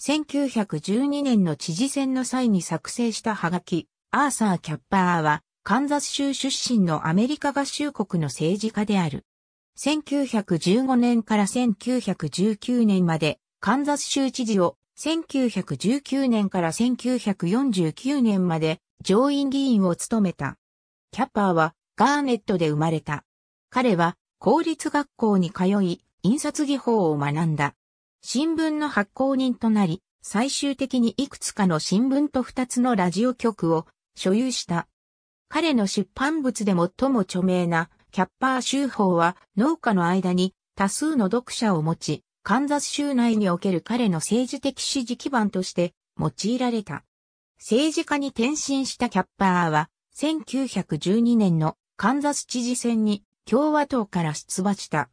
1912年の知事選の際に作成したハガキ、アーサー・キャッパーは、カンザス州出身のアメリカ合衆国の政治家である。1915年から1919年まで、カンザス州知事を、1919年から1949年まで上院議員を務めた。キャッパーはガーネットで生まれた。彼は公立学校に通い、印刷技法を学んだ。新聞の発行人となり、最終的にいくつかの新聞と二つのラジオ局を所有した。彼の出版物で最も著名なキャッパー州法は農家の間に多数の読者を持ち、カンザス州内における彼の政治的支持基盤として用いられた。政治家に転身したキャッパーは、1912年のカンザス知事選に共和党から出馬した。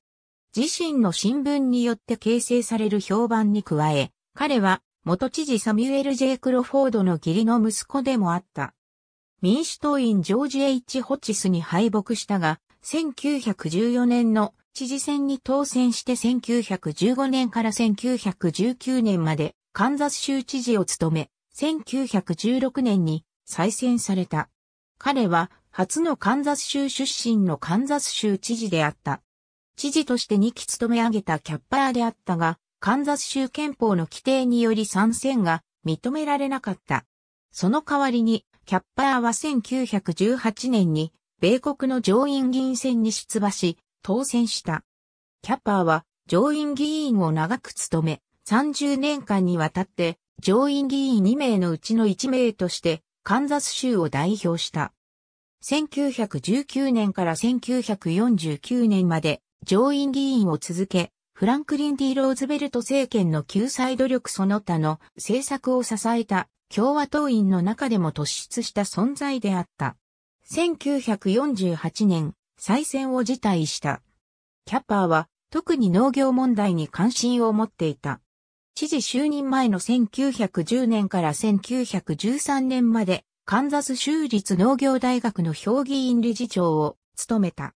自身の新聞によって形成される評判に加え、彼は元知事サミュエル・ジェイクロフォードの義理の息子でもあった。民主党員ジョージ・ H・ ホチスに敗北したが、1914年の知事選に当選して1915年から1919年までカンザス州知事を務め、1916年に再選された。彼は初のカンザス州出身のカンザス州知事であった。知事として2期務め上げたキャッパーであったが、カンザス州憲法の規定により参戦が認められなかった。その代わりに、キャッパーは1918年に、米国の上院議員選に出馬し、当選した。キャッパーは、上院議員を長く務め、30年間にわたって、上院議員2名のうちの1名として、カンザス州を代表した。1919年から1949年まで上院議員を続け、フランクリン・ディ・ローズベルト政権の救済努力その他の政策を支えた共和党員の中でも突出した存在であった。1948年、再選を辞退した。キャッパーは特に農業問題に関心を持っていた。知事就任前の1910年から1913年まで、カンザス州立農業大学の評議員理事長を務めた。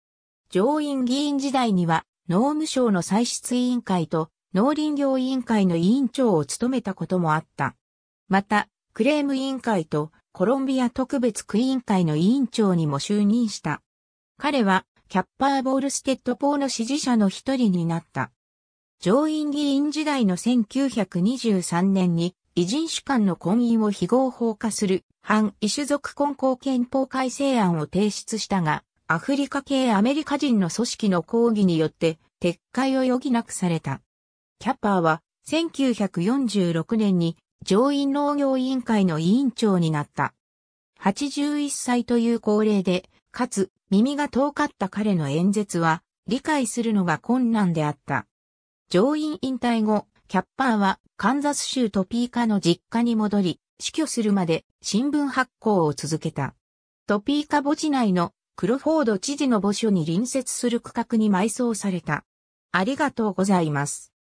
上院議員時代には、農務省の歳出委員会と農林業委員会の委員長を務めたこともあった。また、クレーム委員会とコロンビア特別区委員会の委員長にも就任した。彼は、キャッパー・ボールステッド法の支持者の一人になった。上院議員時代の1923年に、異人種間の婚姻を非合法化する反異種族根交憲法改正案を提出したが、アフリカ系アメリカ人の組織の抗議によって撤回を余儀なくされた。キャッパーは1946年に上院農業委員会の委員長になった。81歳という高齢で、かつ耳が遠かった彼の演説は理解するのが困難であった。上院引退後、キャッパーはカンザス州トピーカの実家に戻り、死去するまで新聞発行を続けた。トピーカ墓地内のクロフォード知事の墓所に隣接する区画に埋葬された。ありがとうございます。